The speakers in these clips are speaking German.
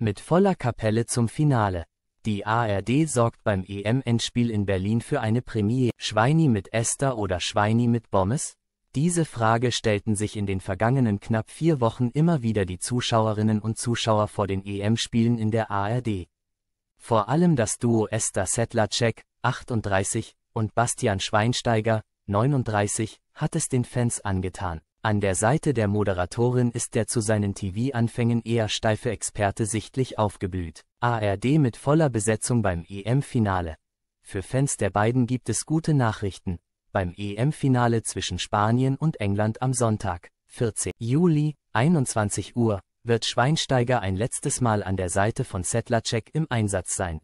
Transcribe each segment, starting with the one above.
Mit voller Kapelle zum Finale. Die ARD sorgt beim EM-Endspiel in Berlin für eine Premiere. Schweini mit Esther oder Schweini mit Bommes? Diese Frage stellten sich in den vergangenen knapp vier Wochen immer wieder die Zuschauerinnen und Zuschauer vor den EM-Spielen in der ARD. Vor allem das Duo Esther Settlacek, 38, und Bastian Schweinsteiger, 39, hat es den Fans angetan. An der Seite der Moderatorin ist der zu seinen TV-Anfängen eher steife Experte sichtlich aufgeblüht. ARD mit voller Besetzung beim EM-Finale. Für Fans der beiden gibt es gute Nachrichten. Beim EM-Finale zwischen Spanien und England am Sonntag, 14. Juli, 21 Uhr, wird Schweinsteiger ein letztes Mal an der Seite von Sedlacek im Einsatz sein.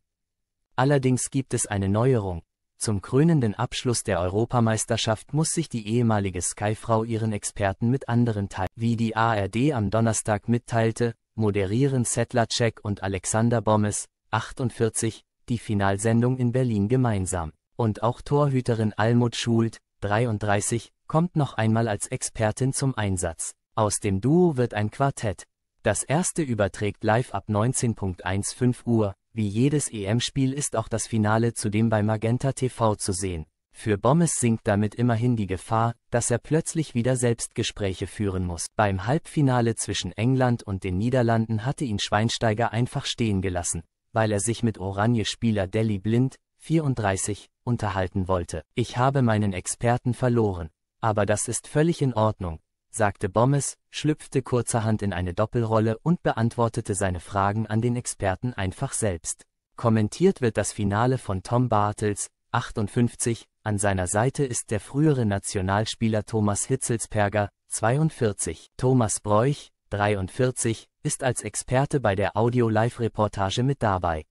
Allerdings gibt es eine Neuerung. Zum krönenden Abschluss der Europameisterschaft muss sich die ehemalige Skyfrau ihren Experten mit anderen teilen. Wie die ARD am Donnerstag mitteilte, moderieren Sedlacek und Alexander Bommes, 48, die Finalsendung in Berlin gemeinsam. Und auch Torhüterin Almut Schult, 33, kommt noch einmal als Expertin zum Einsatz. Aus dem Duo wird ein Quartett. Das erste überträgt live ab 19.15 Uhr, wie jedes EM-Spiel ist auch das Finale zudem bei Magenta TV zu sehen. Für Bommes sinkt damit immerhin die Gefahr, dass er plötzlich wieder Selbstgespräche führen muss. Beim Halbfinale zwischen England und den Niederlanden hatte ihn Schweinsteiger einfach stehen gelassen, weil er sich mit Oranje-Spieler Deli Blind, 34, unterhalten wollte. Ich habe meinen Experten verloren, aber das ist völlig in Ordnung, sagte Bommes, schlüpfte kurzerhand in eine Doppelrolle und beantwortete seine Fragen an den Experten einfach selbst. Kommentiert wird das Finale von Tom Bartels, 58, an seiner Seite ist der frühere Nationalspieler Thomas Hitzelsperger, 42. Thomas Bräuch, 43, ist als Experte bei der Audio-Live-Reportage mit dabei.